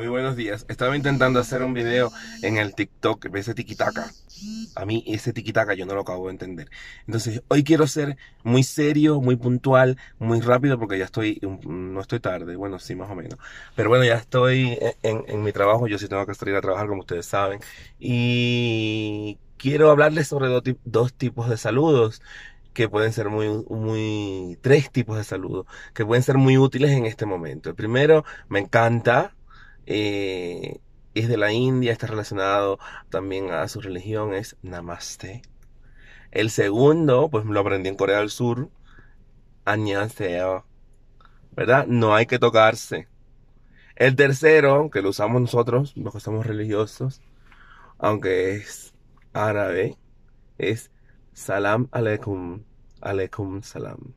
Muy buenos días. Estaba intentando hacer un video en el TikTok, ese tiquitaca. A mí ese tiquitaca yo no lo acabo de entender. Entonces, hoy quiero ser muy serio, muy puntual, muy rápido porque ya estoy, mm, no estoy tarde, bueno, sí, más o menos. Pero bueno, ya estoy en, mi trabajo, yo sí tengo que salir a trabajar como ustedes saben. Y quiero hablarles sobre dos tipos de saludos que pueden ser muy, muy, tres tipos de saludos que pueden ser muy útiles en este momento. El primero, me encanta, eh, es de la India, está relacionado también a su religión, es Namaste. El segundo, pues lo aprendí en Corea del Sur, Annyeonghaseyo, ¿verdad? No hay que tocarse. El tercero, que lo usamos nosotros, los que somos religiosos, aunque es árabe, es Salam Aleikum, Aleikum Salam.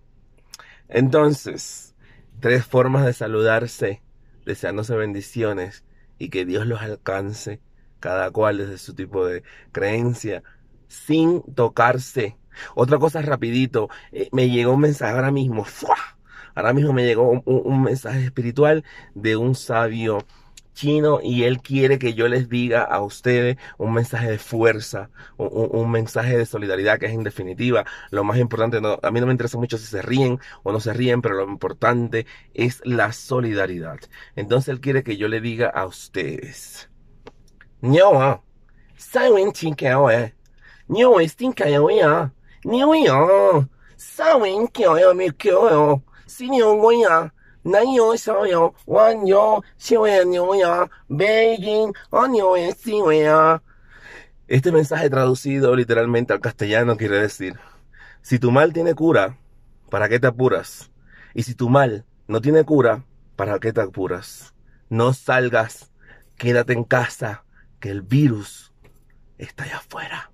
Entonces, tres formas de saludarse deseándose bendiciones y que Dios los alcance, cada cual desde su tipo de creencia, sin tocarse. Otra cosa rapidito, eh, me llegó un mensaje ahora mismo, ahora mismo me llegó un mensaje espiritual de un sabio chino y él quiere que yo les diga a ustedes un mensaje de fuerza, un, mensaje de solidaridad que es en definitiva lo más importante. a mí no me interesa mucho si se ríen o no se ríen, pero lo importante es la solidaridad. Entonces él quiere que yo le diga a ustedes. que eh. Si este mensaje traducido literalmente al castellano quiere decir, si tu mal tiene cura, ¿para qué te apuras? Y si tu mal no tiene cura, ¿para qué te apuras? No salgas, quédate en casa, que el virus está allá afuera.